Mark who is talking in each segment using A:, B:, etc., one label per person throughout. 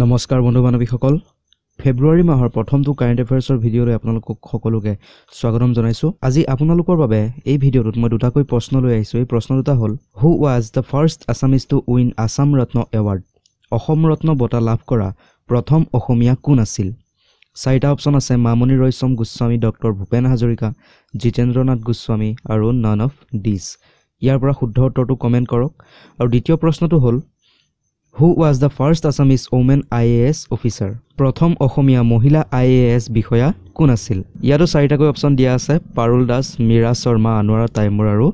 A: নমস্কাৰ বন্ধু বান্ধৱীসকল ফেব্ৰুৱাৰী মাহৰ প্ৰথমটো কাৰেণ্ট এফেয়াৰ্ছৰ ভিডিঅ'লৈ আপোনালোকক সকলোকে স্বাগতম জনাইছোঁ আজি আপোনালোকৰ বাবে এই ভিডিঅ'টোত মই দুটাকৈ প্ৰশ্ন লৈ আহিছোঁ এই প্ৰশ্ন দুটা হ'ল who was the first Assamese to win Assam Ratna award Asom Ratna বঁটা লাভ কৰা প্ৰথম অসমীয়া কোন আছিল চাৰিটা অপশ্যন আছে মামণি ৰয়চম গোস্বামী ডক্টৰ ভূপেন হাজৰিকা জিতেন্দ্ৰ নাথ গোস্বামী আৰু নন অফ ডিছ ইয়াৰ পৰা শুদ্ধ উত্তৰটো কমেণ্ট কৰক আৰু দ্বিতীয় প্ৰশ্নটো হ'ল who was the first Assamese women I A S officer প্ৰথম অসমীয়া মহিলা আই এ এছ বিষয়া কোন আছিল ইয়াতো চাৰিটাকৈ অপশ্যন দিয়া আছে পাৰুল দাস মীৰা শৰ্মা আনোৱাৰা টাইমৰ আৰু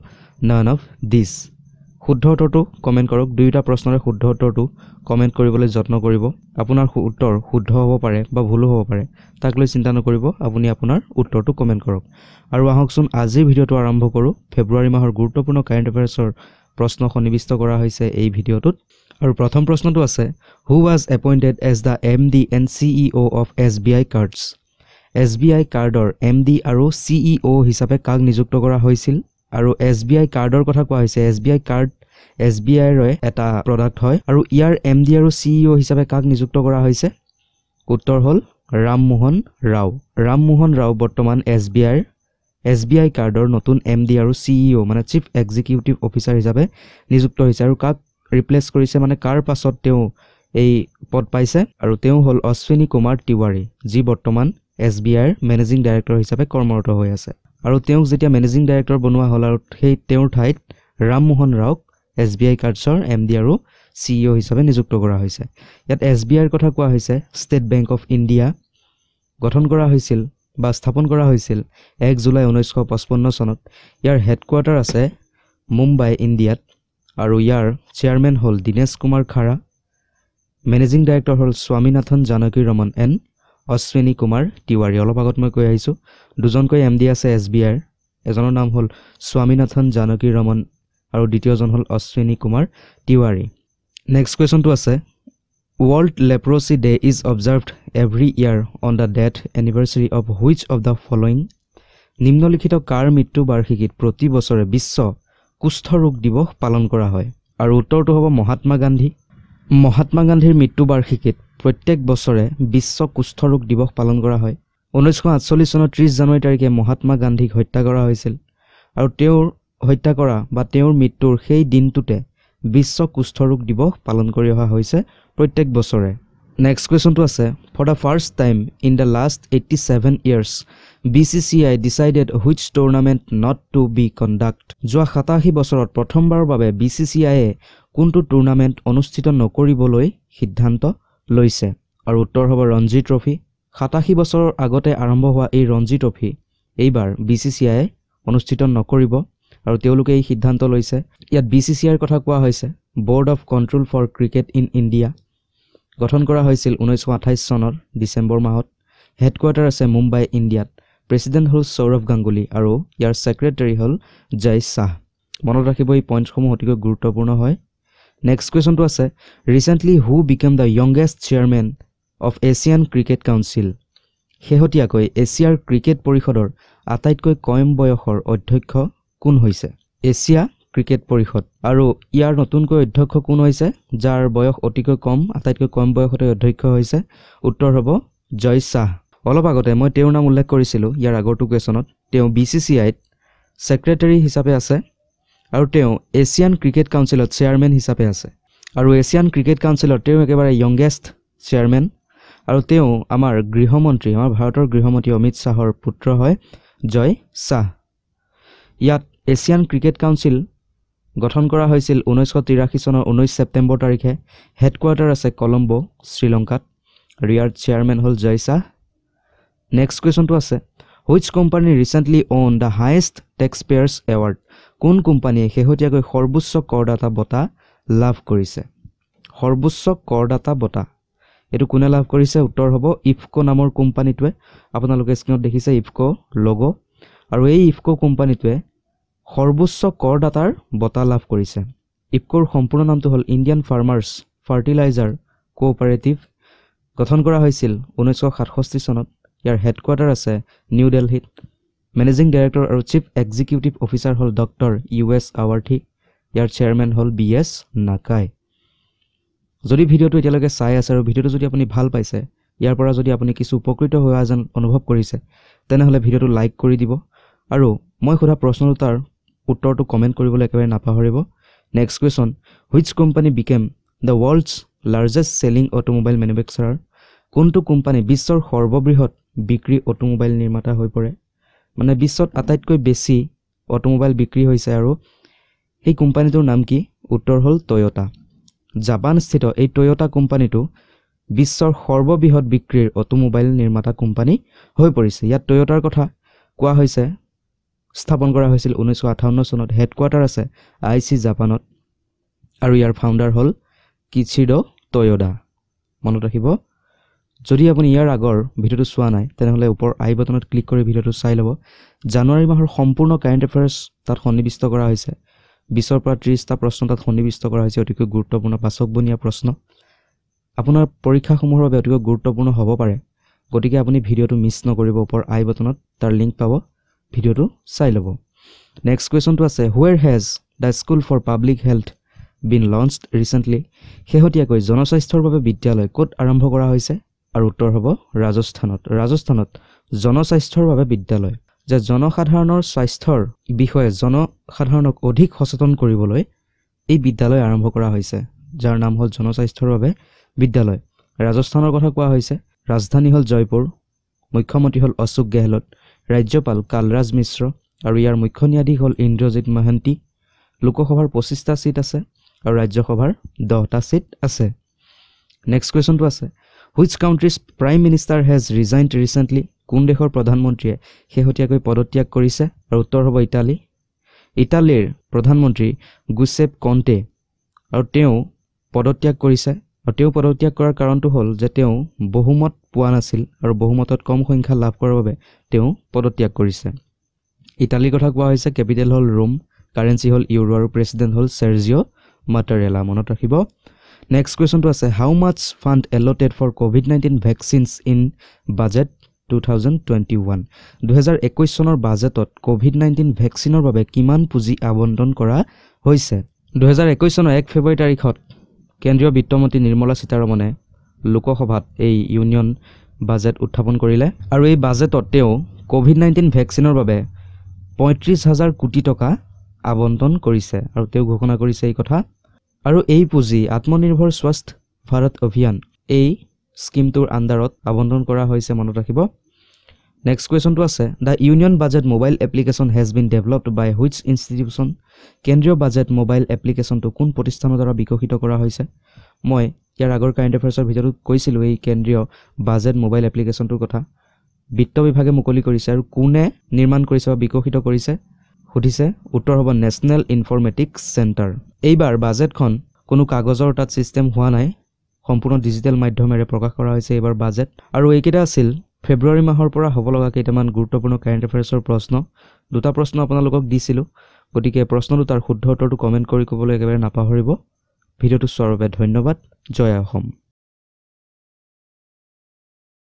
A: নান অফ দিচ শুদ্ধ উত্তৰটো কমেণ্ট কৰক দুয়োটা প্ৰশ্নৰে শুদ্ধ উত্তৰটো কমেণ্ট কৰিবলৈ যত্ন কৰিব আপোনাৰ উত্তৰ শুদ্ধ হ'ব পাৰে বা ভুলো হ'ব পাৰে তাক লৈ চিন্তা নকৰিব আপুনি আপোনাৰ উত্তৰটো কমেণ্ট কৰক আৰু আহকচোন আজিৰ ভিডিঅ'টো আৰম্ভ কৰোঁ ফেব্ৰুৱাৰী মাহৰ গুৰুত্বপূৰ্ণ কাৰেণ্ট এফেয়াৰ্ছৰ প্ৰশ্ন সন্নিৱিষ্ট কৰা হৈছে এই ভিডিঅ'টোত আৰু প্ৰথম প্ৰশ্নটো আছে who was appointed as the M D and C E O' of S B I cards S B I কাৰ্ডৰ এম ডি আৰু চি ই অ' হিচাপে কাক নিযুক্ত কৰা হৈছিল আৰু এছ বি আই কাৰ্ডৰ কথা কোৱা হৈছে S B I card S B আইৰে এটা প্ৰডাক্ট হয় আৰু ইয়াৰ এম ডি আৰু চি ই অ' হিচাপে কাক নিযুক্ত কৰা হৈছে উত্তৰ হ'ল ৰামমোহন ৰাও ৰামমোহন ৰাও বৰ্তমান এছ বি আইৰ এছ বি আই কাৰ্ডৰ নতুন এম ডি আৰু চি ই অ' মানে চিফ এক্সিকিউটিভ অফিচাৰ হিচাপে নিযুক্ত হৈছে আৰু কাক ৰিপ্লেচ কৰিছে মানে কাৰ পাছত তেওঁ এই পদ পাইছে আৰু তেওঁ হ'ল অশ্বিনী কুমাৰ তিৱাৰী যি বৰ্তমান এছ বি আইৰ মেনেজিং ডাইৰেক্টৰ হিচাপে কৰ্মৰত হৈ আছে আৰু তেওঁক যেতিয়া মেনেজিং ডাইৰেক্টৰ বনোৱা হ'ল আৰু সেই তেওঁৰ ঠাইত ৰামমোহন ৰাওক এছ বি আই কাৰ্ডছৰ এম ডি আৰু চি ই অ' হিচাপে নিযুক্ত কৰা হৈছে ইয়াত এছ বি আইৰ কথা কোৱা হৈছে ষ্টেট বেংক অৱ ইণ্ডিয়া গঠন কৰা হৈছিল বা স্থাপন কৰা হৈছিল এক জুলাই ঊনৈছশ পঁচপন্ন চনত ইয়াৰ হেডকোৱাৰ্টাৰ আছে মুম্বাই ইণ্ডিয়াত আৰু ইয়াৰ চেয়াৰমেন হ'ল দীনেশ কুমাৰ খাৰা মেনেজিং ডাইৰেক্টৰ হ'ল স্বামীনাথন জানকী ৰমন এন অশ্বিনী কুমাৰ তিৱাৰী অলপ আগত মই কৈ আহিছোঁ দুজনকৈ এম ডি আছে এছ বি আইৰ এজনৰ নাম হ'ল স্বামীনাথন জানকী ৰমন আৰু দ্বিতীয়জন হ'ল অশ্বিনী কুমাৰ তিৱাৰী নেক্সট কুৱেশ্যনটো আছে world leprosy day is observed every year on the death anniversary of which of the following নিম্নলিখিত কাৰ মৃত্যু বাৰ্ষিকীত প্ৰতি বছৰে বিশ্ব কুষ্ঠৰোগ দিৱস পালন কৰা হয় আৰু উত্তৰটো হ'ব মহাত্মা গান্ধী মহাত্মা গান্ধীৰ মৃত্যু বাৰ্ষিকীত প্ৰত্যেক বছৰে বিশ্ব কুষ্ঠৰোগ দিৱস পালন কৰা হয় ঊনৈছশ আঠচল্লিছ চনৰ ত্ৰিছ জানুৱাৰী তাৰিখে মহাত্মা গান্ধীক হত্যা কৰা হৈছিল আৰু তেওঁৰ হত্যা কৰা বা তেওঁৰ মৃত্যুৰ সেই দিনটোতে বিশ্ব কুষ্ঠৰোগ দিৱস পালন কৰি অহা হৈছে প্ৰত্যেক বছৰে নেক্সট কুৱেশ্যনটো আছে for the first time in the last eighty seven years B C C I decided which tournament not to be conduct যোৱা সাতাশী বছৰত প্ৰথমবাৰৰ বাবে বি চি চি আইয়ে কোনটো টুৰ্ণামেণ্ট অনুষ্ঠিত নকৰিবলৈ সিদ্ধান্ত লৈছে আৰু উত্তৰ হ'ব ৰঞ্জী ট্ৰফি সাতাশী বছৰৰ আগতে আৰম্ভ হোৱা এই ৰঞ্জী ট্ৰফি এইবাৰ বি চি চি আইয়ে অনুষ্ঠিত নকৰিব আৰু তেওঁলোকে এই সিদ্ধান্ত লৈছে ইয়াত বি চি চি আইৰ কথা কোৱা হৈছে board of control for cricket in India গঠন কৰা হৈছিল ঊনৈছশ আঠাইছ চনৰ ডিচেম্বৰ মাহত হেডকোৱাৰ্টাৰ আছে মুম্বাই ইণ্ডিয়াত প্ৰেচিডেণ্ট হ'ল সৌৰভ গাংগুলী আৰু ইয়াৰ ছেক্ৰেটেৰী হ'ল জয় শ্বাহ মনত ৰাখিব এই পইণ্টসমূহ অতিকৈ গুৰুত্বপূৰ্ণ হয় নেক্সট কুৱেশ্যনটো আছে recently who became the youngest chairman of Asian cricket council শেহতীয়াকৈ এছিয়াৰ ক্ৰিকেট পৰিষদৰ আটাইতকৈ কম বয়সৰ অধ্যক্ষ কোন হৈছে এছিয়া ক্ৰিকেট পৰিষদ আৰু ইয়াৰ নতুনকৈ অধ্যক্ষ কোন হৈছে যাৰ বয়স অতিকৈ কম আটাইতকৈ কম বয়সতে অধ্যক্ষ হৈছে উত্তৰ হ'ব জয় শ্বাহ অলপ আগতে মই তেওঁৰ নাম উল্লেখ কৰিছিলোঁ ইয়াৰ আগৰটো কুৱেশ্যনত তেওঁ বি চি চি আইত ছেক্ৰেটেৰী হিচাপে আছে আৰু তেওঁ এছিয়ান ক্ৰিকেট কাউন্সিলত চেয়াৰমেন হিচাপে আছে আৰু এছিয়ান ক্ৰিকেট কাউন্সিলত তেওঁ একেবাৰে য়ংগেষ্ট চেয়াৰমেন আৰু তেওঁ আমাৰ গৃহমন্ত্ৰী আমাৰ ভাৰতৰ গৃহমন্ত্ৰী অমিত শ্বাহৰ পুত্ৰ হয় জয় শ্বাহ ইয়াত এছিয়ান ক্ৰিকেট কাউন্সিল গঠন কৰা হৈছিল ঊনৈছশ তিৰাশী চনৰ ঊনৈছ ছেপ্টেম্বৰ তাৰিখে হেডকোৱাৰ্টাৰ আছে কলম্বো শ্ৰীলংকাত ৰিয়াৰ চেয়াৰমেন হ'ল জয় শ্বাহ নেক্সট কুৱেশ্যনটো আছে which company recently won the highest tax payers award কোন কোম্পানীয়ে শেহতীয়াকৈ সৰ্বোচ্চ কৰদাতা বঁটা লাভ কৰিছে সৰ্বোচ্চ কৰদাতা বঁটা এইটো কোনে লাভ কৰিছে উত্তৰ হ'ব ইফক' নামৰ কোম্পানীটোৱে আপোনালোকে স্ক্ৰীণত দেখিছে ইফক' লগ' আৰু এই ইফক' কোম্পানীটোৱে সৰ্বোচ্চ কৰদাতাৰ বঁটা লাভ কৰিছে ইফক'ৰ সম্পূৰ্ণ নামটো হ'ল ইণ্ডিয়ান ফাৰ্মাৰ্ছ ফাৰ্টিলাইজাৰ কোঅপাৰেটিভ গঠন কৰা হৈছিল ঊনৈছশ সাতষষ্ঠি চনত ইয়াৰ হেডকোৱাৰ্টাৰ আছে নিউ দেলহিত মেনেজিং ডাইৰেক্টৰ আৰু চিফ এক্সিকিউটিভ অফিচাৰ হ'ল ডক্টৰ ইউ এছ আৱাৰ্থী ইয়াৰ চেয়াৰমেন হ'ল বি এছ নাকাই যদি ভিডিঅ'টো এতিয়ালৈকে চাই আছে আৰু ভিডিঅ'টো যদি আপুনি ভাল পাইছে ইয়াৰ পৰা যদি আপুনি কিছু উপকৃত হোৱা যেন অনুভৱ কৰিছে তেনেহ'লে ভিডিঅ'টো লাইক কৰি দিব আৰু মই সোধা প্ৰশ্ন দুটাৰ উত্তৰটো কমেণ্ট কৰিবলৈ একেবাৰে নাপাহৰিব next question which company became the world's largest selling automobile manufacturer কোনটো কোম্পানী বিশ্বৰ সৰ্ববৃহৎ বিক্ৰী অট'মোবাইল নিৰ্মাতা হৈ পৰে মানে বিশ্বত আটাইতকৈ বেছি অট'মোবাইল বিক্ৰী হৈছে আৰু সেই কোম্পানীটোৰ নাম কি উত্তৰ হ'ল টয়'টা জাপানস্থিত এই টয়'টা কোম্পানীটো বিশ্বৰ সৰ্ববৃহৎ বিক্ৰীৰ অট'মোবাইল নিৰ্মাতা কোম্পানী হৈ পৰিছে ইয়াত টয়'টাৰ কথা কোৱা হৈছে স্থাপন কৰা হৈছিল ঊনৈছশ আঠাৱন্ন চনত হেডকোৱাৰ্টাৰ আছে আই চি জাপানত আৰু ইয়াৰ ফাউণ্ডাৰ হ'ল কিচিডো টয়'ডা মনত ৰাখিব যদি আপুনি ইয়াৰ আগৰ ভিডিঅ'টো চোৱা নাই তেনেহ'লে ওপৰ আই বাটনত ক্লিক কৰি ভিডিঅ'টো চাই ল'ব জানুৱাৰী মাহৰ সম্পূৰ্ণ কাৰেণ্ট এফেয়াৰ্ছ তাত সন্নিৱিষ্ট কৰা হৈছে বিছৰ পৰা ত্ৰিছটা প্ৰশ্ন তাত সন্নিৱিষ্ট কৰা হৈছে অতিকৈ গুৰুত্বপূৰ্ণ পাচক বনীয়া প্ৰশ্ন আপোনাৰ পৰীক্ষাসমূহৰ বাবে অতিকৈ গুৰুত্বপূৰ্ণ হ'ব পাৰে গতিকে আপুনি ভিডিঅ'টো মিছ নকৰিব ওপৰ আই বাটনত তাৰ লিংক পাব ভিডিঅ'টো চাই ল'ব নেক্সট কুৱেশ্যনটো আছে where has the school for public health been launch recently শেহতীয়াকৈ জনস্বাস্থ্যৰ বাবে বিদ্যালয় ক'ত আৰম্ভ কৰা হৈছে আৰু উত্তৰ হ'ব ৰাজস্থানত ৰাজস্থানত জনস্বাস্থ্যৰ বাবে বিদ্যালয় যে জনসাধাৰণৰ স্বাস্থ্যৰ বিষয়ে জনসাধাৰণক অধিক সচেতন কৰিবলৈ এই বিদ্যালয় আৰম্ভ কৰা হৈছে যাৰ নাম হ'ল জনস্বাস্থ্যৰ বাবে বিদ্যালয় ৰাজস্থানৰ কথা কোৱা হৈছে ৰাজধানী হ'ল জয়পুৰ মুখ্যমন্ত্ৰী হ'ল অশোক গেহলট ৰাজ্যপাল কালৰাজ মিশ্ৰ আৰু ইয়াৰ মুখ্য ন্যায়াধীশ হ'ল ইন্দ্ৰজিৎ মহান্তি লোকসভাৰ পঁচিছটা ছিট আছে আৰু ৰাজ্যসভাৰ দহটা ছিট আছে নেক্সট কুৱেশ্যনটো আছে which country's prime minister has resigned recently কোন দেশৰ প্ৰধানমন্ত্ৰীয়ে শেহতীয়াকৈ পদত্যাগ কৰিছে আৰু উত্তৰ হ'ব ইটালী ইটালীৰ প্ৰধানমন্ত্ৰী গুছেপ কণ্টে আৰু তেওঁ পদত্যাগ কৰিছে আৰু তেওঁ পদত্যাগ কৰাৰ কাৰণটো হ'ল যে তেওঁ বহুমত পোৱা নাছিল আৰু বহুমতত কম সংখ্যা লাভ কৰাৰ বাবে তেওঁ পদত্যাগ কৰিছে ইটালীৰ কথা কোৱা হৈছে কেপিটেল হ'ল ৰোম কাৰেঞ্চি হ'ল ইউৰো আৰু প্ৰেচিডেণ্ট হ'ল চেৰ্জিঅ' মাটাৰেলা মনত ৰাখিব নেক্সট কুৱেশ্যনটো আছে how much fund allotted for COVID nineteen vaccines in budget two thousand twenty one দুহেজাৰ একৈছ চনৰ বাজেটত ক'ভিড নাইণ্টিন ভেকচিনৰ বাবে কিমান পুঁজি আৱণ্টন কৰা হৈছে দুহেজাৰ একৈছ চনৰ এক ফেব্ৰুৱাৰী তাৰিখত কেন্দ্ৰীয় বিত্তমন্ত্ৰী নিৰ্মলা সীতাৰমণে লোকসভাত এই ইউনিয়ন বাজেট উত্থাপন কৰিলে আৰু এই বাজেটত তেওঁ ক'ভিড নাইণ্টিন ভেকচিনৰ বাবে পঁয়ত্ৰিছ হাজাৰ কোটি টকা আৱণ্টন কৰিছে আৰু তেওঁ ঘোষণা কৰিছে এই কথা আৰু এই পুঁজি আত্মনিৰ্ভৰ স্বাস্থ্য ভাৰত অভিযান এই স্কীমটোৰ আণ্ডাৰত আৱণ্টন কৰা হৈছে মনত ৰাখিব নেক্সট কুৱেশ্যনটো আছে the union budget mobile application has been developed by which institution কেন্দ্ৰীয় বাজেট মোবাইল এপ্লিকেশ্যনটো কোন প্ৰতিষ্ঠানৰ দ্বাৰা বিকশিত কৰা হৈছে মই ইয়াৰ আগৰ কাৰেণ্ট এফেয়াৰ্ছৰ ভিতৰত কৈছিলোঁ এই কেন্দ্ৰীয় বাজেট মোবাইল এপ্লিকেশ্যনটোৰ কথা বিত্ত বিভাগে মুকলি কৰিছে আৰু কোনে নিৰ্মাণ কৰিছে বা বিকশিত কৰিছে সুধিছে উত্তৰ হ'ব নেশ্যনেল ইনফৰ্মেটিক্স চেণ্টাৰ এইবাৰ বাজেটখন কোনো কাগজৰ তাত ছিষ্টেম হোৱা নাই সম্পূৰ্ণ ডিজিটেল মাধ্যমেৰে প্ৰকাশ কৰা হৈছে এইবাৰ বাজেট আৰু এইকেইটা আছিল ফেব্ৰুৱাৰী মাহৰ পৰা হ'ব লগা কেইটামান গুৰুত্বপূৰ্ণ কাৰেণ্ট এফেয়াৰ্ছৰ প্ৰশ্ন দুটা প্ৰশ্ন আপোনালোকক দিছিলোঁ গতিকে প্ৰশ্ন দুটাৰ শুদ্ধ উত্তৰটো কমেণ্ট কৰি ক'বলৈ একেবাৰে নাপাহৰিব ভিডিঅ'টো চোৱাৰ বাবে ধন্যবাদ জয় অসম